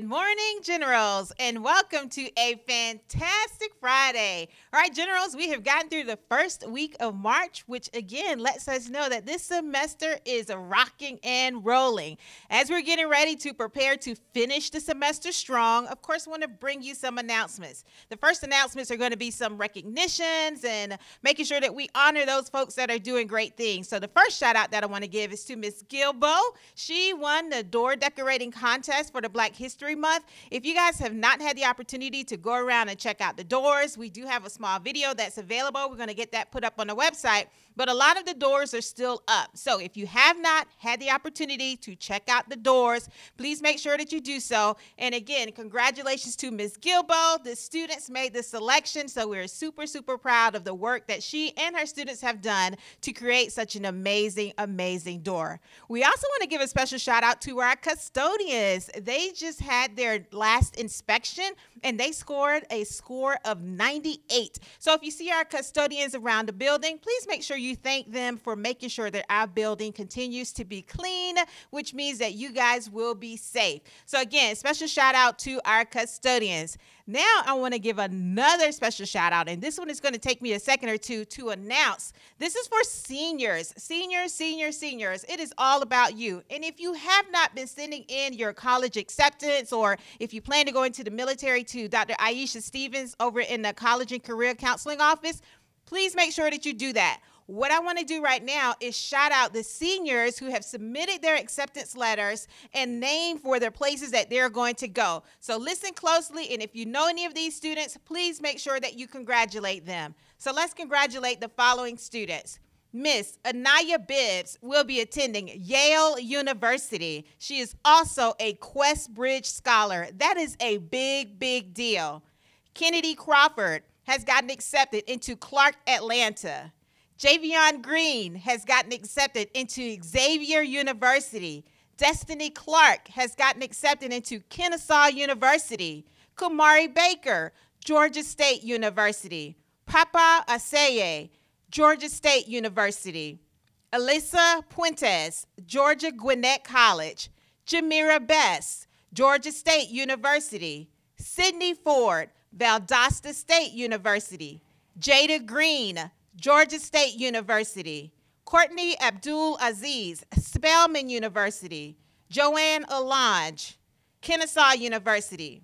Good morning morning, Generals, and welcome to a fantastic Friday. All right, Generals, we have gotten through the first week of March, which again lets us know that this semester is rocking and rolling. As we're getting ready to prepare to finish the semester strong, of course, I want to bring you some announcements. The first announcements are going to be some recognitions and making sure that we honor those folks that are doing great things. So, the first shout out that I want to give is to Miss Gilbo. She won the door decorating contest for the Black History Month, if you guys have not had the opportunity to go around and check out the doors, we do have a small video that's available. We're going to get that put up on the website but a lot of the doors are still up. So if you have not had the opportunity to check out the doors, please make sure that you do so. And again, congratulations to Ms. Gilbo. The students made the selection, so we're super, super proud of the work that she and her students have done to create such an amazing, amazing door. We also want to give a special shout out to our custodians. They just had their last inspection and they scored a score of 98. So if you see our custodians around the building, please make sure you you thank them for making sure that our building continues to be clean, which means that you guys will be safe. So, again, special shout out to our custodians. Now, I want to give another special shout out, and this one is going to take me a second or two to announce. This is for seniors, seniors, seniors, seniors. It is all about you. And if you have not been sending in your college acceptance, or if you plan to go into the military to Dr. Aisha Stevens over in the College and Career Counseling Office, please make sure that you do that. What I want to do right now is shout out the seniors who have submitted their acceptance letters and name for their places that they're going to go. So listen closely, and if you know any of these students, please make sure that you congratulate them. So let's congratulate the following students. Miss Anaya Bibbs will be attending Yale University. She is also a Quest Bridge Scholar. That is a big, big deal. Kennedy Crawford has gotten accepted into Clark, Atlanta. Javion Green has gotten accepted into Xavier University. Destiny Clark has gotten accepted into Kennesaw University. Kumari Baker, Georgia State University. Papa Aseye, Georgia State University. Alyssa Puentes, Georgia Gwinnett College. Jamira Best, Georgia State University. Sydney Ford, Valdosta State University. Jada Green, Georgia State University, Courtney Abdul Aziz, Spelman University, Joanne Allange, Kennesaw University,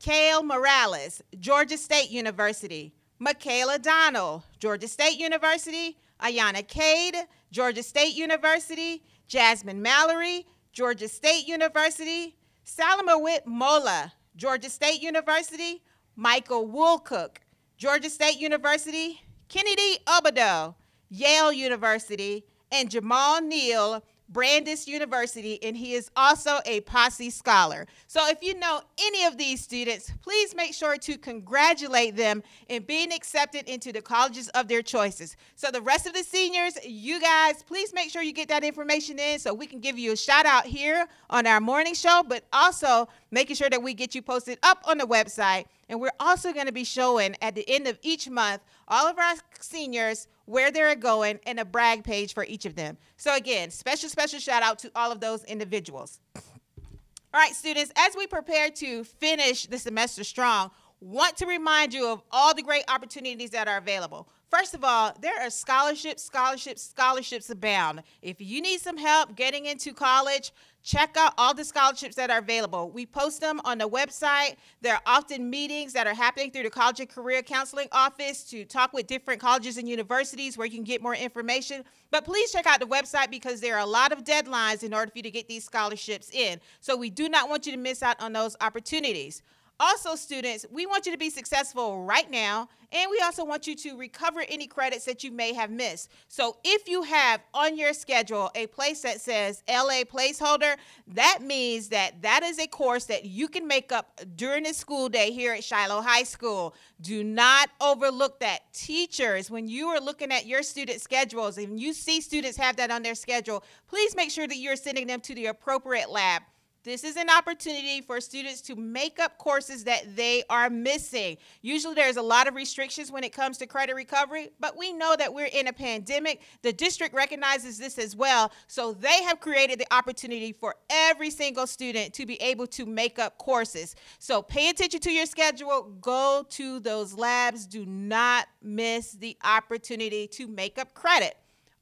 Kale Morales, Georgia State University, Michaela Donnell, Georgia State University, Ayana Cade, Georgia State University, Jasmine Mallory, Georgia State University, Salamawit Mola, Georgia State University, Michael Woolcook, Georgia State University, Kennedy Obado, Yale University, and Jamal Neal, Brandeis University, and he is also a Posse Scholar. So if you know any of these students, please make sure to congratulate them in being accepted into the colleges of their choices. So the rest of the seniors, you guys, please make sure you get that information in so we can give you a shout out here on our morning show, but also making sure that we get you posted up on the website. And we're also going to be showing at the end of each month all of our seniors where they're going and a brag page for each of them. So, again, special, special shout out to all of those individuals. All right, students, as we prepare to finish the semester strong, want to remind you of all the great opportunities that are available. First of all, there are scholarships, scholarships, scholarships abound. If you need some help getting into college, check out all the scholarships that are available. We post them on the website. There are often meetings that are happening through the College and Career Counseling Office to talk with different colleges and universities where you can get more information. But please check out the website because there are a lot of deadlines in order for you to get these scholarships in. So we do not want you to miss out on those opportunities. Also, students, we want you to be successful right now, and we also want you to recover any credits that you may have missed. So, if you have on your schedule a place that says LA placeholder, that means that that is a course that you can make up during the school day here at Shiloh High School. Do not overlook that. Teachers, when you are looking at your student schedules and you see students have that on their schedule, please make sure that you're sending them to the appropriate lab this is an opportunity for students to make up courses that they are missing. Usually there's a lot of restrictions when it comes to credit recovery, but we know that we're in a pandemic. The district recognizes this as well. So they have created the opportunity for every single student to be able to make up courses. So pay attention to your schedule, go to those labs. Do not miss the opportunity to make up credit.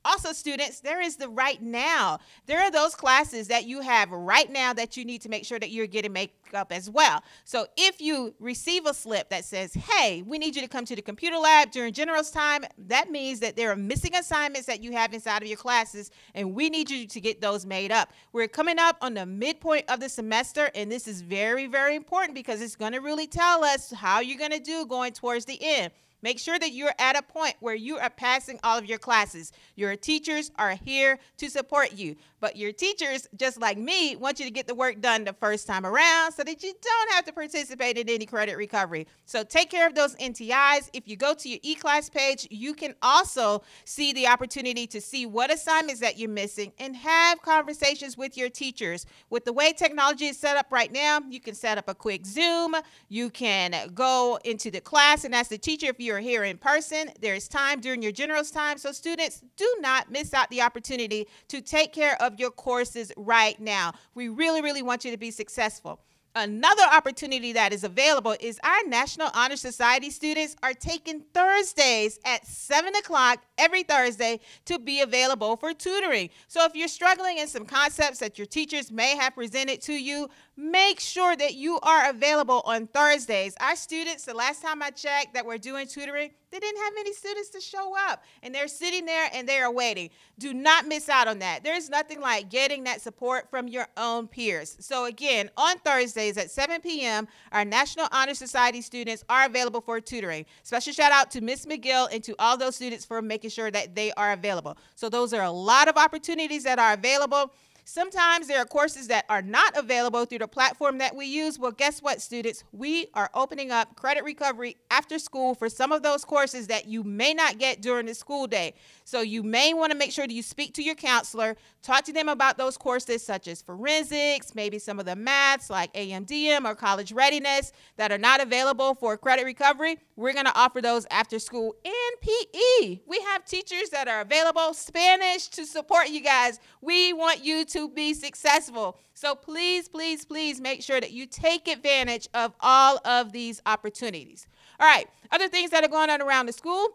Also, students, there is the right now. There are those classes that you have right now that you need to make sure that you're getting makeup as well. So if you receive a slip that says, hey, we need you to come to the computer lab during general's time, that means that there are missing assignments that you have inside of your classes, and we need you to get those made up. We're coming up on the midpoint of the semester, and this is very, very important because it's going to really tell us how you're going to do going towards the end. Make sure that you're at a point where you are passing all of your classes. Your teachers are here to support you, but your teachers, just like me, want you to get the work done the first time around so that you don't have to participate in any credit recovery. So take care of those NTIs. If you go to your e-class page, you can also see the opportunity to see what assignments that you're missing and have conversations with your teachers. With the way technology is set up right now, you can set up a quick Zoom. You can go into the class and ask the teacher if you're you're here in person. There is time during your general's time. So, students, do not miss out the opportunity to take care of your courses right now. We really, really want you to be successful. Another opportunity that is available is our National Honor Society students are taking Thursdays at 7 o'clock every Thursday to be available for tutoring. So if you're struggling in some concepts that your teachers may have presented to you, make sure that you are available on Thursdays. Our students, the last time I checked that we're doing tutoring, they didn't have any students to show up and they're sitting there and they are waiting. Do not miss out on that. There's nothing like getting that support from your own peers. So again, on Thursdays at 7 p.m., our National Honor Society students are available for tutoring. Special shout out to Miss McGill and to all those students for making sure that they are available. So those are a lot of opportunities that are available. Sometimes there are courses that are not available through the platform that we use. Well, guess what, students? We are opening up credit recovery after school for some of those courses that you may not get during the school day. So you may want to make sure that you speak to your counselor, talk to them about those courses such as forensics, maybe some of the maths like AMDM or college readiness that are not available for credit recovery. We're going to offer those after school in PE. We have teachers that are available Spanish to support you guys. We want you to to be successful. So please, please, please make sure that you take advantage of all of these opportunities. All right, other things that are going on around the school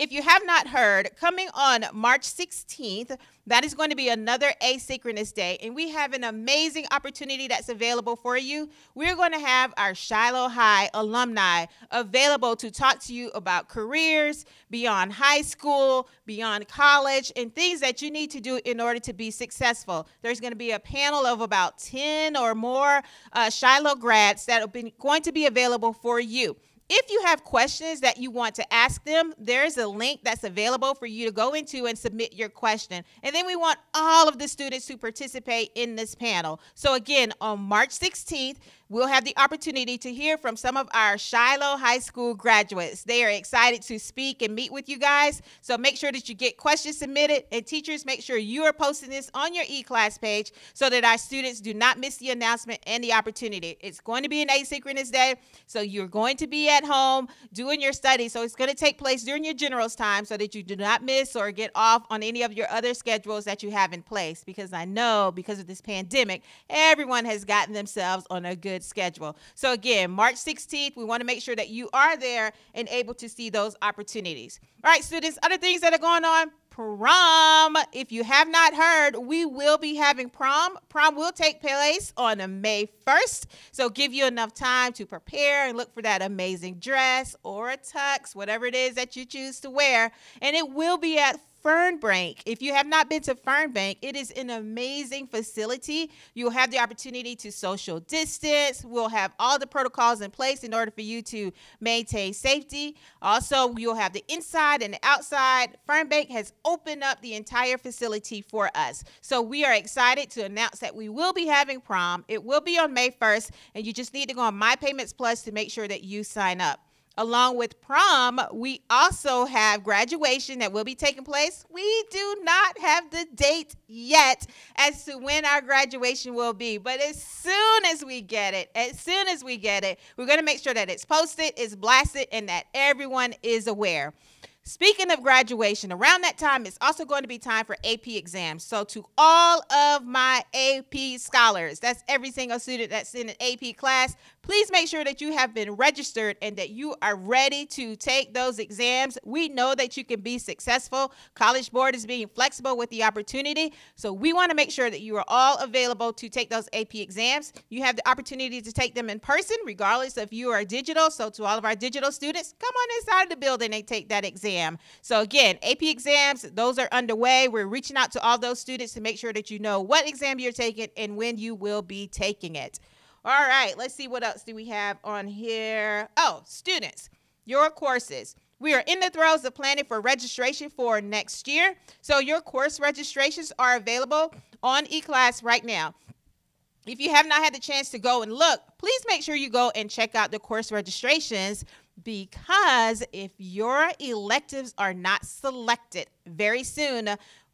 if you have not heard, coming on March 16th, that is going to be another asynchronous day, and we have an amazing opportunity that's available for you. We're going to have our Shiloh High alumni available to talk to you about careers beyond high school, beyond college, and things that you need to do in order to be successful. There's going to be a panel of about 10 or more uh, Shiloh grads that are going to be available for you. If you have questions that you want to ask them, there's a link that's available for you to go into and submit your question. And then we want all of the students to participate in this panel. So again, on March 16th, we'll have the opportunity to hear from some of our Shiloh High School graduates. They are excited to speak and meet with you guys. So make sure that you get questions submitted. And teachers, make sure you are posting this on your e-class page so that our students do not miss the announcement and the opportunity. It's going to be an asynchronous day. So you're going to be at home doing your study. So it's going to take place during your general's time so that you do not miss or get off on any of your other schedules that you have in place. Because I know because of this pandemic, everyone has gotten themselves on a good good schedule. So again, March 16th, we want to make sure that you are there and able to see those opportunities. All right, students, other things that are going on, prom. If you have not heard, we will be having prom. Prom will take place on May 1st. So give you enough time to prepare and look for that amazing dress or a tux, whatever it is that you choose to wear. And it will be at Fernbank. If you have not been to Fernbank, it is an amazing facility. You'll have the opportunity to social distance. We'll have all the protocols in place in order for you to maintain safety. Also, you'll have the inside and the outside. Fernbank has opened up the entire facility for us. So we are excited to announce that we will be having prom. It will be on May 1st, and you just need to go on My Payments Plus to make sure that you sign up. Along with prom, we also have graduation that will be taking place. We do not have the date yet as to when our graduation will be, but as soon as we get it, as soon as we get it, we're going to make sure that it's posted, it's blasted, and that everyone is aware. Speaking of graduation, around that time, it's also going to be time for AP exams. So, to all of my AP scholars, that's every single student that's in an AP class, please make sure that you have been registered and that you are ready to take those exams. We know that you can be successful. College Board is being flexible with the opportunity. So we want to make sure that you are all available to take those AP exams. You have the opportunity to take them in person, regardless if you are digital. So to all of our digital students, come on inside of the building and take that exam. So again, AP exams, those are underway. We're reaching out to all those students to make sure that you know what exam you're taking and when you will be taking it. All right, let's see what else do we have on here. Oh, students, your courses. We are in the throes of planning for registration for next year. So your course registrations are available on eClass right now. If you have not had the chance to go and look, please make sure you go and check out the course registrations because if your electives are not selected very soon,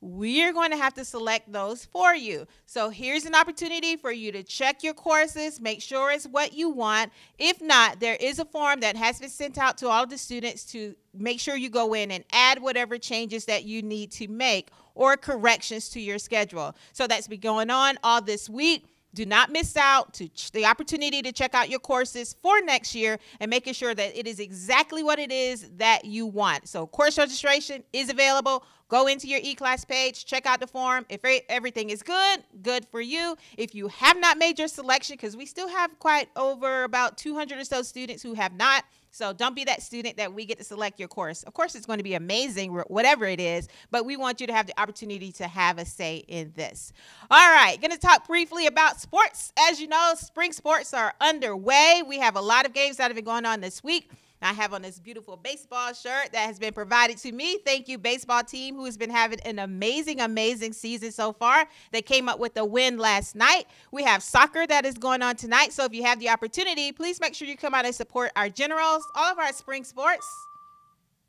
we're going to have to select those for you. So here's an opportunity for you to check your courses, make sure it's what you want. If not, there is a form that has been sent out to all of the students to make sure you go in and add whatever changes that you need to make or corrections to your schedule. So that's been going on all this week. Do not miss out to the opportunity to check out your courses for next year and making sure that it is exactly what it is that you want. So, course registration is available. Go into your e-class page, check out the form. If everything is good, good for you. If you have not made your selection, because we still have quite over about 200 or so students who have not so don't be that student that we get to select your course. Of course, it's going to be amazing, whatever it is, but we want you to have the opportunity to have a say in this. All right, going to talk briefly about sports. As you know, spring sports are underway. We have a lot of games that have been going on this week. I have on this beautiful baseball shirt that has been provided to me. Thank you, baseball team, who has been having an amazing, amazing season so far. They came up with a win last night. We have soccer that is going on tonight. So if you have the opportunity, please make sure you come out and support our generals, all of our spring sports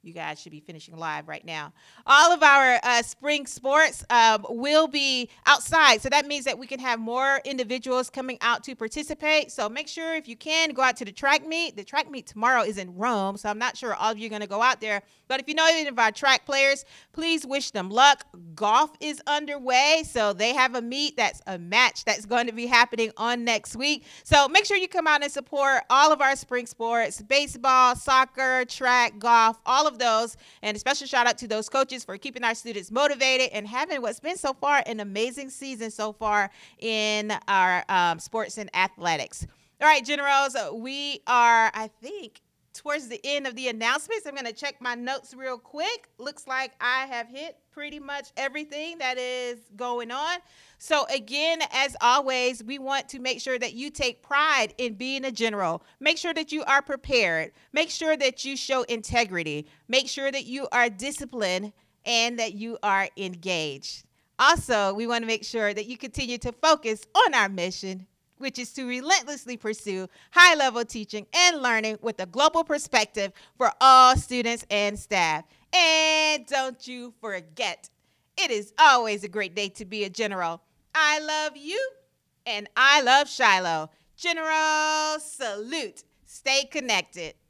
you guys should be finishing live right now. All of our uh, spring sports um, will be outside. So that means that we can have more individuals coming out to participate. So make sure if you can go out to the track meet. The track meet tomorrow is in Rome. So I'm not sure all of you are going to go out there. But if you know any of our track players, please wish them luck. Golf is underway. So they have a meet that's a match that's going to be happening on next week. So make sure you come out and support all of our spring sports baseball, soccer, track, golf, all of those. And a special shout out to those coaches for keeping our students motivated and having what's been so far an amazing season so far in our um, sports and athletics. All right, generals, we are, I think, towards the end of the announcements. I'm going to check my notes real quick. Looks like I have hit pretty much everything that is going on. So, again, as always, we want to make sure that you take pride in being a general. Make sure that you are prepared. Make sure that you show integrity. Make sure that you are disciplined and that you are engaged. Also, we want to make sure that you continue to focus on our mission which is to relentlessly pursue high level teaching and learning with a global perspective for all students and staff. And don't you forget, it is always a great day to be a general. I love you and I love Shiloh. General, salute. Stay connected.